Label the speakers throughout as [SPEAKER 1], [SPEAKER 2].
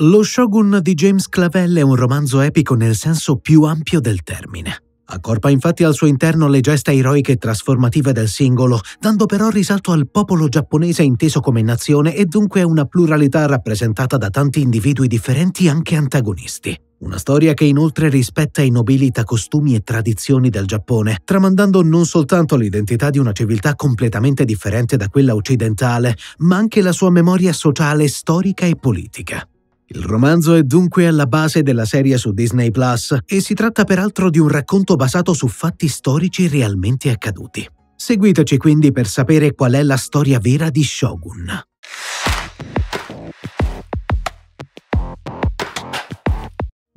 [SPEAKER 1] Lo Shogun di James Clavell è un romanzo epico nel senso più ampio del termine. Accorpa infatti al suo interno le gesta eroiche e trasformative del singolo, dando però risalto al popolo giapponese inteso come nazione e dunque a una pluralità rappresentata da tanti individui differenti anche antagonisti. Una storia che inoltre rispetta e nobilita costumi e tradizioni del Giappone, tramandando non soltanto l'identità di una civiltà completamente differente da quella occidentale, ma anche la sua memoria sociale, storica e politica. Il romanzo è dunque alla base della serie su Disney Plus e si tratta peraltro di un racconto basato su fatti storici realmente accaduti. Seguiteci quindi per sapere qual è la storia vera di Shogun.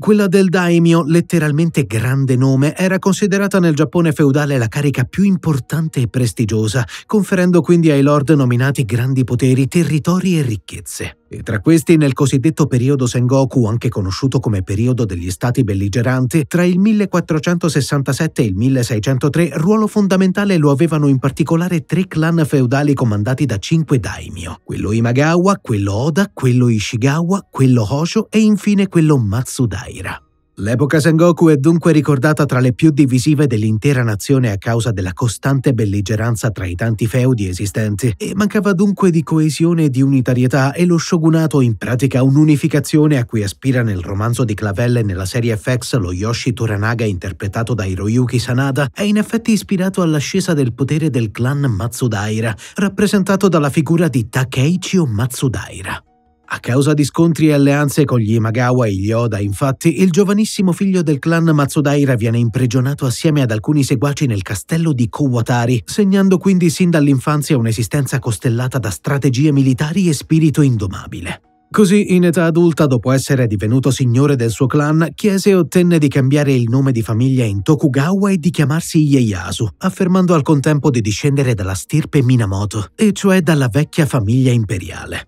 [SPEAKER 1] Quella del daimyo, letteralmente grande nome, era considerata nel Giappone feudale la carica più importante e prestigiosa, conferendo quindi ai lord nominati grandi poteri, territori e ricchezze. E tra questi, nel cosiddetto periodo Sengoku, anche conosciuto come periodo degli stati belligeranti, tra il 1467 e il 1603 ruolo fondamentale lo avevano in particolare tre clan feudali comandati da cinque daimyo, quello Imagawa, quello Oda, quello Ishigawa, quello Hosho e infine quello Matsudai. Akira. L'epoca Sengoku è dunque ricordata tra le più divisive dell'intera nazione a causa della costante belligeranza tra i tanti feudi esistenti e mancava dunque di coesione e di unitarietà e lo shogunato in pratica un'unificazione a cui aspira nel romanzo di Clavelle e nella serie FX lo Yoshi Turanaga interpretato da Hiroyuki Sanada è in effetti ispirato all'ascesa del potere del clan Matsudaira, rappresentato dalla figura di Takeichi o Matsudaira. A causa di scontri e alleanze con gli Imagawa e gli Oda, infatti, il giovanissimo figlio del clan Matsudaira viene imprigionato assieme ad alcuni seguaci nel castello di Kuwatari, segnando quindi sin dall'infanzia un'esistenza costellata da strategie militari e spirito indomabile. Così, in età adulta, dopo essere divenuto signore del suo clan, chiese e ottenne di cambiare il nome di famiglia in Tokugawa e di chiamarsi Ieyasu, affermando al contempo di discendere dalla stirpe Minamoto, e cioè dalla vecchia famiglia imperiale.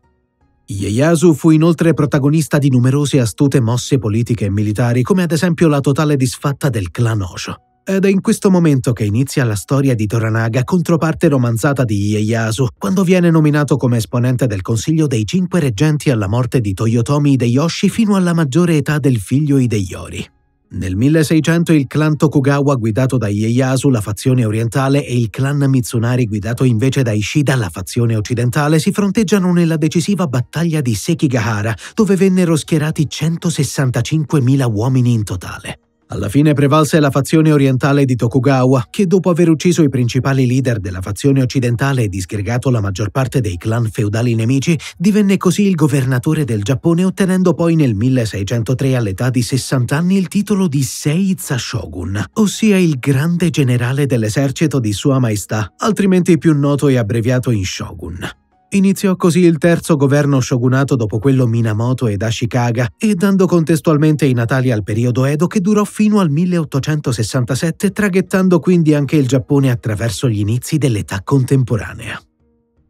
[SPEAKER 1] Ieyasu fu inoltre protagonista di numerose astute mosse politiche e militari, come ad esempio la totale disfatta del clan Osho. Ed è in questo momento che inizia la storia di Toranaga, controparte romanzata di Ieyasu, quando viene nominato come esponente del Consiglio dei Cinque Reggenti alla morte di Toyotomi Hideyoshi fino alla maggiore età del figlio Hideyori. Nel 1600 il clan Tokugawa guidato da Ieyasu, la fazione orientale, e il clan Mitsunari guidato invece da Ishida, la fazione occidentale, si fronteggiano nella decisiva battaglia di Sekigahara, dove vennero schierati 165.000 uomini in totale. Alla fine prevalse la fazione orientale di Tokugawa, che dopo aver ucciso i principali leader della fazione occidentale e disgregato la maggior parte dei clan feudali nemici, divenne così il governatore del Giappone ottenendo poi nel 1603 all'età di 60 anni il titolo di Seiza Shogun, ossia il grande generale dell'esercito di Sua Maestà, altrimenti più noto e abbreviato in Shogun. Iniziò così il terzo governo shogunato dopo quello Minamoto ed Ashikaga e dando contestualmente i Natali al periodo Edo che durò fino al 1867, traghettando quindi anche il Giappone attraverso gli inizi dell'età contemporanea.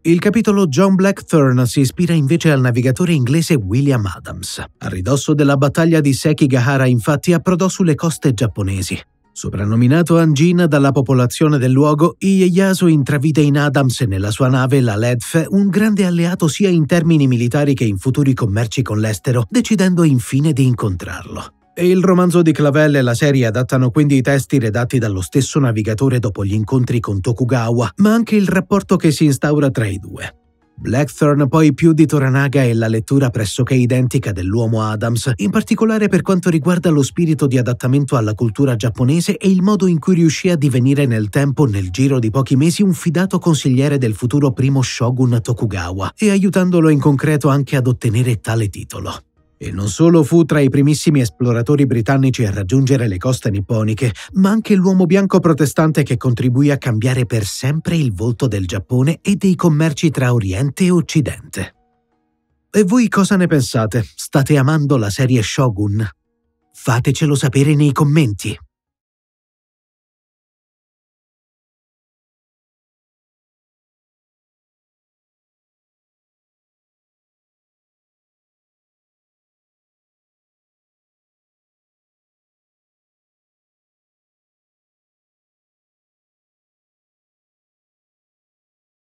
[SPEAKER 1] Il capitolo John Blackthorne si ispira invece al navigatore inglese William Adams. A ridosso della battaglia di Sekigahara infatti approdò sulle coste giapponesi. Soprannominato Angina dalla popolazione del luogo, Ieyasu intravide in Adams e nella sua nave, la Ledf, un grande alleato sia in termini militari che in futuri commerci con l'estero, decidendo infine di incontrarlo. E il romanzo di Clavel e la serie adattano quindi i testi redatti dallo stesso navigatore dopo gli incontri con Tokugawa, ma anche il rapporto che si instaura tra i due. Blackthorne poi più di Toranaga è la lettura pressoché identica dell'uomo Adams, in particolare per quanto riguarda lo spirito di adattamento alla cultura giapponese e il modo in cui riuscì a divenire nel tempo, nel giro di pochi mesi, un fidato consigliere del futuro primo shogun Tokugawa, e aiutandolo in concreto anche ad ottenere tale titolo e non solo fu tra i primissimi esploratori britannici a raggiungere le coste nipponiche, ma anche l'uomo bianco protestante che contribuì a cambiare per sempre il volto del Giappone e dei commerci tra Oriente e Occidente. E voi cosa ne pensate? State amando la serie Shogun? Fatecelo sapere nei commenti.